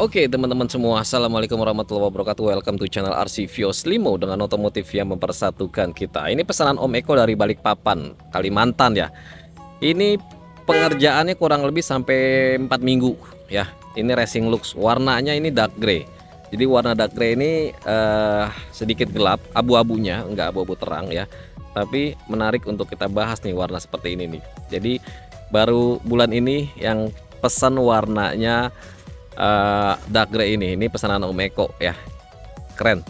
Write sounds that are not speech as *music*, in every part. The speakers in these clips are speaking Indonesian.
Oke okay, teman-teman semua Assalamualaikum warahmatullahi wabarakatuh Welcome to channel RC Vios Limo Dengan otomotif yang mempersatukan kita Ini pesanan Om Eko dari Balikpapan Kalimantan ya Ini pengerjaannya kurang lebih sampai 4 minggu ya Ini racing looks Warnanya ini dark grey Jadi warna dark grey ini uh, sedikit gelap Abu-abunya nggak abu-abu terang ya Tapi menarik untuk kita bahas nih warna seperti ini nih Jadi baru bulan ini yang pesan warnanya uh, dark grey ini. Ini pesanan Omeko ya. Keren.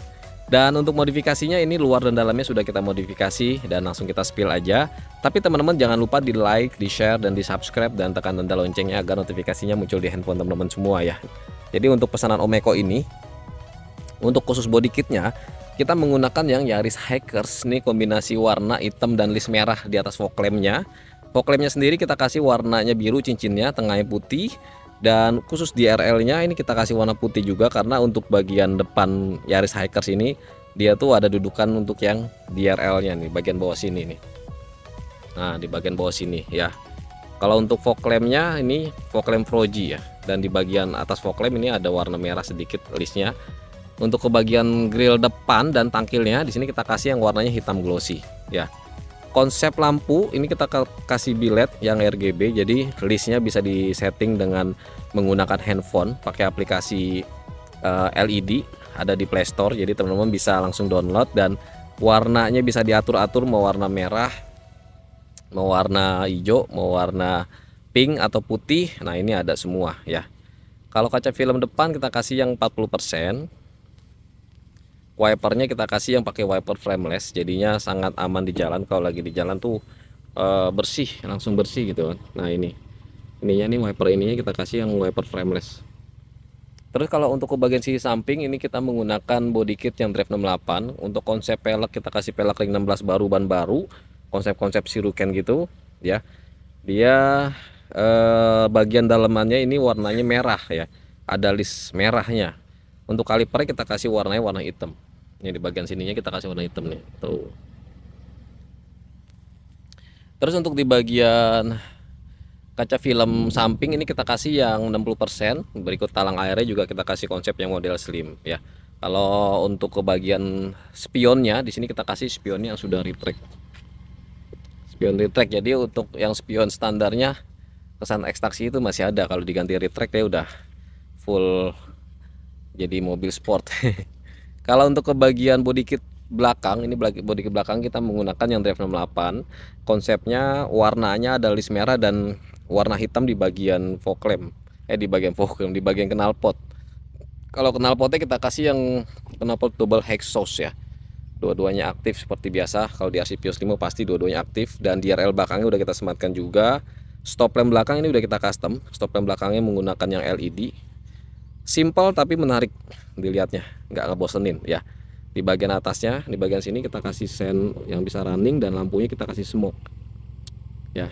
Dan untuk modifikasinya ini luar dan dalamnya sudah kita modifikasi dan langsung kita spill aja. Tapi teman-teman jangan lupa di like, di share, dan di subscribe dan tekan tanda loncengnya agar notifikasinya muncul di handphone teman-teman semua ya. Jadi untuk pesanan Omeko ini, untuk khusus body kitnya, kita menggunakan yang Yaris Hackers nih kombinasi warna hitam dan list merah di atas fog lampnya. Fog lampnya sendiri kita kasih warnanya biru cincinnya, tengahnya putih, dan khusus di RL-nya ini kita kasih warna putih juga karena untuk bagian depan Yaris Hikers ini dia tuh ada dudukan untuk yang di RL-nya nih bagian bawah sini nih nah di bagian bawah sini ya kalau untuk fog lamp-nya ini fog lamp Froji ya dan di bagian atas fog lamp ini ada warna merah sedikit listnya untuk ke bagian grill depan dan tangkilnya di sini kita kasih yang warnanya hitam glossy ya konsep lampu ini kita kasih bilet yang RGB jadi listnya bisa disetting dengan menggunakan handphone pakai aplikasi uh, eh, LED ada di Play Store jadi teman-teman bisa langsung download dan warnanya bisa diatur-atur mau warna merah mau warna hijau mau warna pink atau putih nah ini ada semua ya kalau kaca film depan kita kasih yang wipernya kita kasih yang pakai wiper frameless jadinya sangat aman di jalan kalau lagi di jalan tuh e, bersih langsung bersih gitu nah ini ininya nih wiper ininya kita kasih yang wiper frameless terus kalau untuk ke bagian sisi samping ini kita menggunakan body kit yang drive 68 untuk konsep pelek kita kasih pelek ring 16 baru ban baru konsep-konsep siruken gitu ya dia eh, bagian dalamannya ini warnanya merah ya ada list merahnya untuk kaliper kita kasih warnanya warna hitam ini di bagian sininya kita kasih warna hitam nih tuh terus untuk di bagian kaca film samping ini kita kasih yang 60% berikut talang airnya juga kita kasih konsep yang model slim ya kalau untuk ke bagian spionnya di sini kita kasih spionnya yang sudah retract spion retract jadi untuk yang spion standarnya kesan ekstraksi itu masih ada kalau diganti retract ya udah full jadi mobil sport *laughs* kalau untuk kebagian body kit belakang ini body kit belakang kita menggunakan yang drive 68 konsepnya warnanya ada list merah dan warna hitam di bagian fog lamp eh di bagian fog lamp di bagian knalpot kalau knalpotnya kita kasih yang knalpot double sauce ya dua-duanya aktif seperti biasa kalau di RC 5 pasti dua-duanya aktif dan di RL belakangnya udah kita sematkan juga stop lamp belakang ini udah kita custom stop lamp belakangnya menggunakan yang LED simple tapi menarik dilihatnya nggak ngebosenin ya di bagian atasnya di bagian sini kita kasih sen yang bisa running dan lampunya kita kasih smoke ya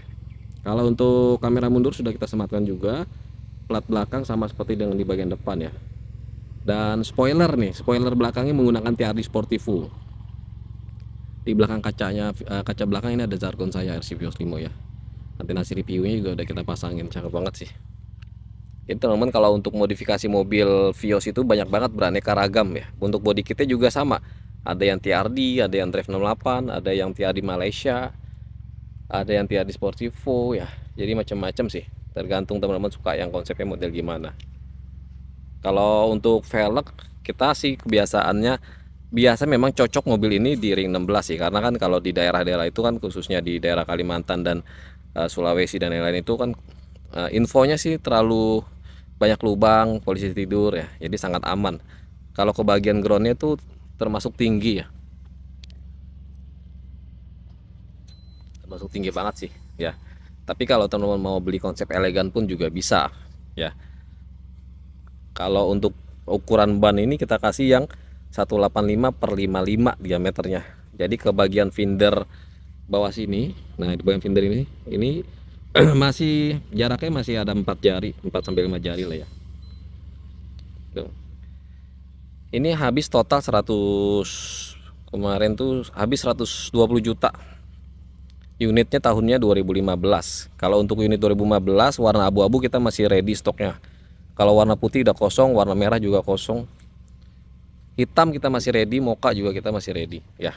kalau untuk kamera mundur sudah kita sematkan juga plat belakang sama seperti dengan di bagian depan ya dan spoiler nih spoiler belakangnya menggunakan TRD Sportivo di belakang kacanya eh, kaca belakang ini ada jargon saya RC Vios Limo ya nanti nasi reviewnya juga udah kita pasangin cakep banget sih jadi teman-teman kalau untuk modifikasi mobil Vios itu banyak banget beraneka ragam ya untuk body kitnya juga sama ada yang TRD ada yang Drive 68 ada yang TRD Malaysia ada yang TRD Sportivo ya jadi macam-macam sih tergantung teman-teman suka yang konsepnya model gimana kalau untuk velg kita sih kebiasaannya biasa memang cocok mobil ini di ring 16 sih karena kan kalau di daerah-daerah itu kan khususnya di daerah Kalimantan dan uh, Sulawesi dan lain-lain itu kan uh, infonya sih terlalu banyak lubang, polisi tidur ya. Jadi sangat aman. Kalau ke bagian groundnya itu termasuk tinggi ya. Termasuk tinggi banget sih ya. Tapi kalau teman-teman mau beli konsep elegan pun juga bisa ya. Kalau untuk ukuran ban ini kita kasih yang 185 per 55 diameternya. Jadi ke bagian finder bawah sini, nah di bagian finder ini, ini *clears throat* masih jaraknya masih ada empat jari 4 sampai lima jari lah ya ini habis total 100 kemarin tuh habis 120 juta unitnya tahunnya 2015 kalau untuk unit 2015 warna abu-abu kita masih ready stoknya kalau warna putih udah kosong warna merah juga kosong hitam kita masih ready moka juga kita masih ready ya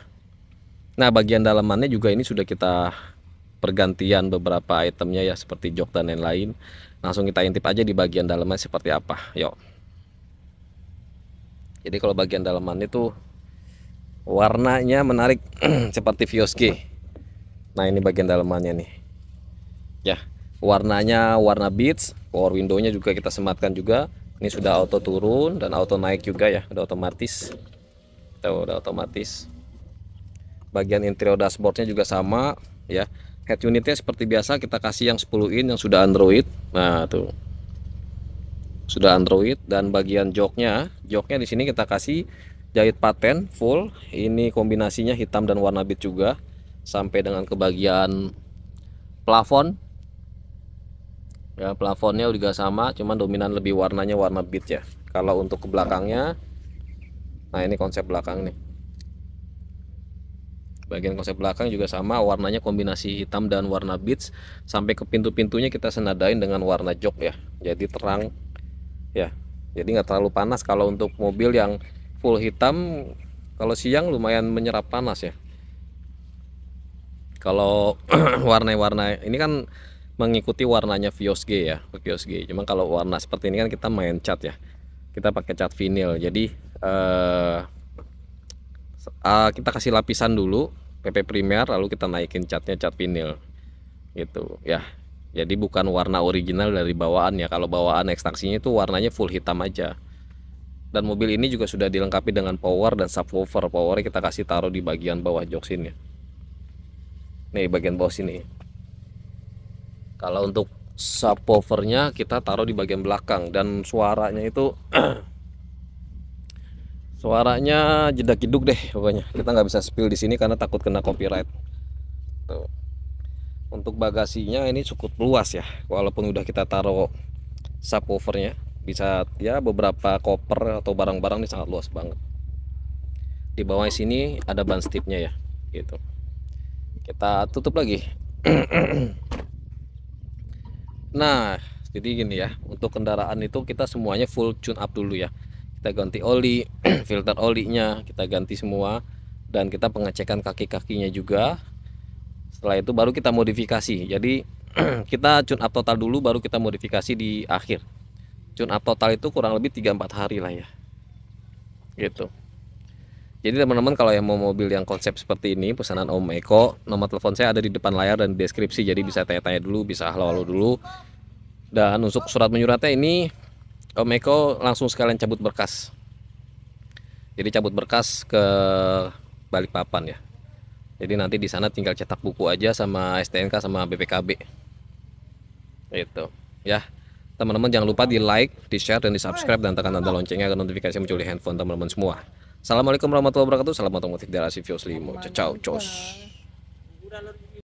nah bagian dalamannya juga ini sudah kita pergantian beberapa itemnya ya seperti jok dan lain-lain langsung kita intip aja di bagian dalamnya seperti apa yuk jadi kalau bagian dalaman itu warnanya menarik *clears throat* seperti Vioski nah ini bagian dalamannya nih ya warnanya warna beats power windownya juga kita sematkan juga ini sudah auto turun dan auto naik juga ya udah otomatis kita udah otomatis bagian interior dashboardnya juga sama ya head unitnya seperti biasa kita kasih yang 10 in yang sudah Android nah tuh sudah Android dan bagian joknya joknya di sini kita kasih jahit paten full ini kombinasinya hitam dan warna bit juga sampai dengan ke bagian plafon ya plafonnya juga sama cuman dominan lebih warnanya warna bit ya kalau untuk ke belakangnya nah ini konsep belakang nih bagian konsep belakang juga sama warnanya kombinasi hitam dan warna beige sampai ke pintu-pintunya kita senadain dengan warna jok ya jadi terang ya jadi nggak terlalu panas kalau untuk mobil yang full hitam kalau siang lumayan menyerap panas ya kalau *clears throat* warna-warna ini kan mengikuti warnanya Vios G ya Vios G cuma kalau warna seperti ini kan kita main cat ya kita pakai cat vinil jadi eh, uh, kita kasih lapisan dulu PP primer lalu kita naikin catnya cat vinil gitu ya jadi bukan warna original dari bawaan ya kalau bawaan ekstraksinya itu warnanya full hitam aja dan mobil ini juga sudah dilengkapi dengan power dan subwoofer power kita kasih taruh di bagian bawah jok sini nih bagian bawah sini kalau untuk subwoofernya kita taruh di bagian belakang dan suaranya itu *clears throat* suaranya jeda kiduk deh pokoknya kita nggak bisa spill di sini karena takut kena copyright tuh untuk bagasinya ini cukup luas ya walaupun udah kita taruh subwoofernya bisa ya beberapa koper atau barang-barang ini sangat luas banget di bawah sini ada ban stipnya ya gitu kita tutup lagi *clears throat* nah jadi gini ya untuk kendaraan itu kita semuanya full tune up dulu ya kita ganti oli *clears throat* filter olinya kita ganti semua dan kita pengecekan kaki-kakinya juga setelah itu baru kita modifikasi jadi *clears throat* kita tune up total dulu baru kita modifikasi di akhir tune up total itu kurang lebih 3-4 hari lah ya gitu jadi teman-teman kalau yang mau mobil yang konsep seperti ini pesanan Om Eko, nomor telepon saya ada di depan layar dan di deskripsi jadi bisa tanya-tanya dulu, bisa halo-halo dulu. Dan untuk surat menyuratnya ini Om oh, Eko langsung sekalian cabut berkas jadi cabut berkas ke Balikpapan ya jadi nanti di sana tinggal cetak buku aja sama STNK sama BPKB Itu, ya teman-teman jangan lupa di like, di share, dan di subscribe dan tekan tanda loncengnya agar notifikasi muncul di handphone teman-teman semua. Assalamualaikum warahmatullahi wabarakatuh. Salam otomotif dari Asifios Limo. Ciao, ciao, cos.